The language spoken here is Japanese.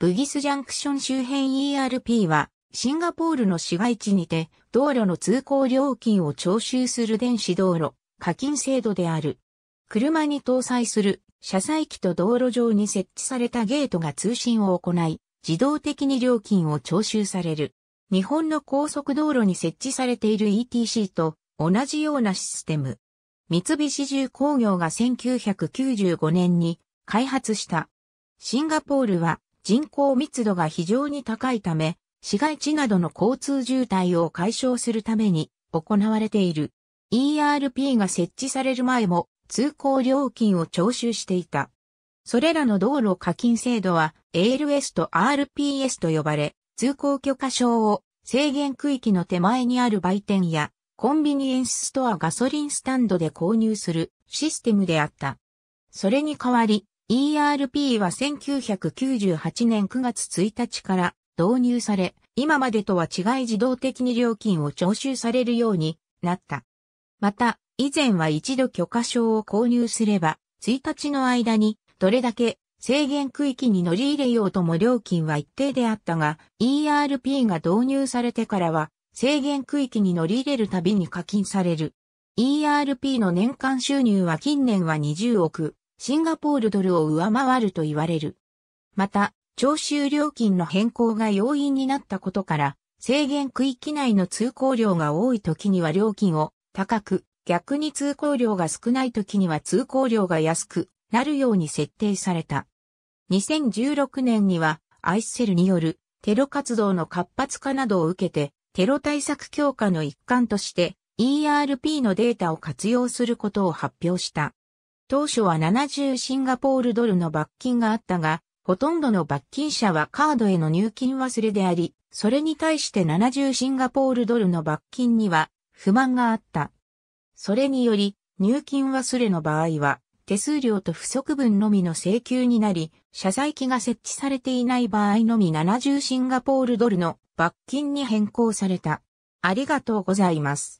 ブギスジャンクション周辺 ERP は、シンガポールの市街地にて、道路の通行料金を徴収する電子道路、課金制度である。車に搭載する車載機と道路上に設置されたゲートが通信を行い、自動的に料金を徴収される。日本の高速道路に設置されている ETC と同じようなシステム。三菱重工業が1995年に開発した。シンガポールは人口密度が非常に高いため、市街地などの交通渋滞を解消するために行われている。ERP が設置される前も通行料金を徴収していた。それらの道路課金制度は ALS と RPS と呼ばれ、通行許可証を制限区域の手前にある売店やコンビニエンスストアガソリンスタンドで購入するシステムであった。それに代わり、ERP は1998年9月1日から導入され、今までとは違い自動的に料金を徴収されるようになった。また、以前は一度許可証を購入すれば、1日の間にどれだけ制限区域に乗り入れようとも料金は一定であったが、ERP が導入されてからは制限区域に乗り入れるたびに課金される。ERP の年間収入は近年は20億シンガポールドルを上回ると言われる。また、徴収料金の変更が要因になったことから、制限区域内の通行量が多い時には料金を高く、逆に通行量が少ない時には通行量が安くなるように設定された。2016年には、アイセルによるテロ活動の活発化などを受けて、テロ対策強化の一環として、ERP のデータを活用することを発表した。当初は70シンガポールドルの罰金があったが、ほとんどの罰金者はカードへの入金忘れであり、それに対して70シンガポールドルの罰金には不満があった。それにより、入金忘れの場合は、手数料と不足分のみの請求になり、謝罪機が設置されていない場合のみ70シンガポールドルの罰金に変更された。ありがとうございます。